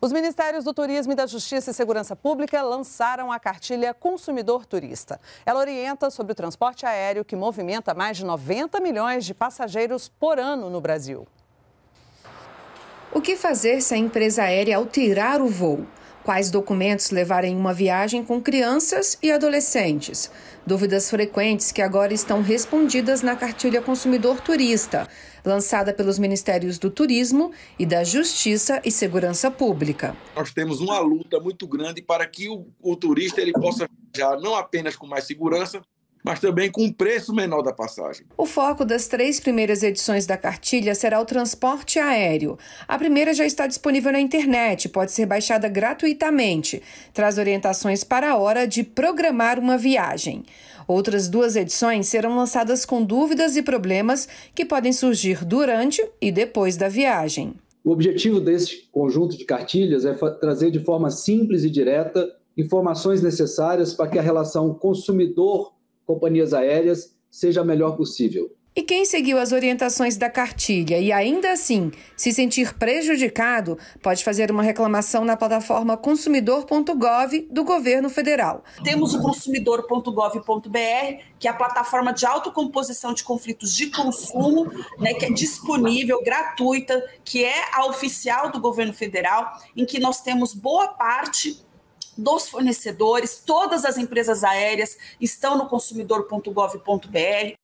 Os Ministérios do Turismo e da Justiça e Segurança Pública lançaram a cartilha Consumidor Turista. Ela orienta sobre o transporte aéreo que movimenta mais de 90 milhões de passageiros por ano no Brasil. O que fazer se a empresa aérea alterar o voo? quais documentos levar em uma viagem com crianças e adolescentes. Dúvidas frequentes que agora estão respondidas na cartilha Consumidor Turista, lançada pelos Ministérios do Turismo e da Justiça e Segurança Pública. Nós temos uma luta muito grande para que o, o turista ele possa viajar não apenas com mais segurança, mas também com um preço menor da passagem. O foco das três primeiras edições da cartilha será o transporte aéreo. A primeira já está disponível na internet, pode ser baixada gratuitamente. Traz orientações para a hora de programar uma viagem. Outras duas edições serão lançadas com dúvidas e problemas que podem surgir durante e depois da viagem. O objetivo desse conjunto de cartilhas é trazer de forma simples e direta informações necessárias para que a relação consumidor companhias aéreas seja a melhor possível. E quem seguiu as orientações da cartilha e ainda assim se sentir prejudicado, pode fazer uma reclamação na plataforma consumidor.gov do governo federal. Temos o consumidor.gov.br, que é a plataforma de autocomposição de conflitos de consumo, né, que é disponível, gratuita, que é a oficial do governo federal, em que nós temos boa parte dos fornecedores, todas as empresas aéreas estão no consumidor.gov.br.